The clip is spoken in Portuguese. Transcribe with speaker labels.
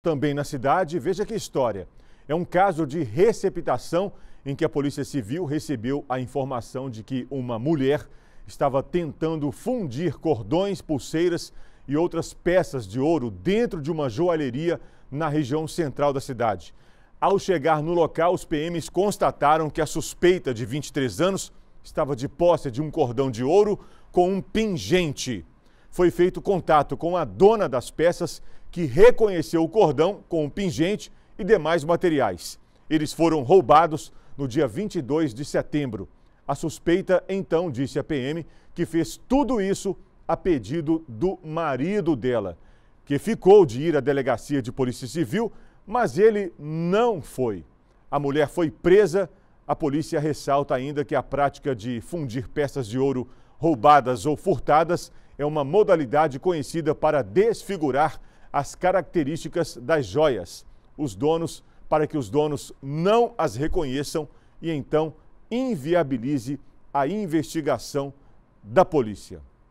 Speaker 1: Também na cidade, veja que história. É um caso de receptação em que a Polícia Civil recebeu a informação de que uma mulher estava tentando fundir cordões, pulseiras e outras peças de ouro dentro de uma joalheria na região central da cidade. Ao chegar no local, os PMs constataram que a suspeita de 23 anos estava de posse de um cordão de ouro com um pingente foi feito contato com a dona das peças, que reconheceu o cordão com o pingente e demais materiais. Eles foram roubados no dia 22 de setembro. A suspeita então disse à PM que fez tudo isso a pedido do marido dela, que ficou de ir à delegacia de polícia civil, mas ele não foi. A mulher foi presa. A polícia ressalta ainda que a prática de fundir peças de ouro roubadas ou furtadas é uma modalidade conhecida para desfigurar as características das joias, os donos, para que os donos não as reconheçam e então inviabilize a investigação da polícia.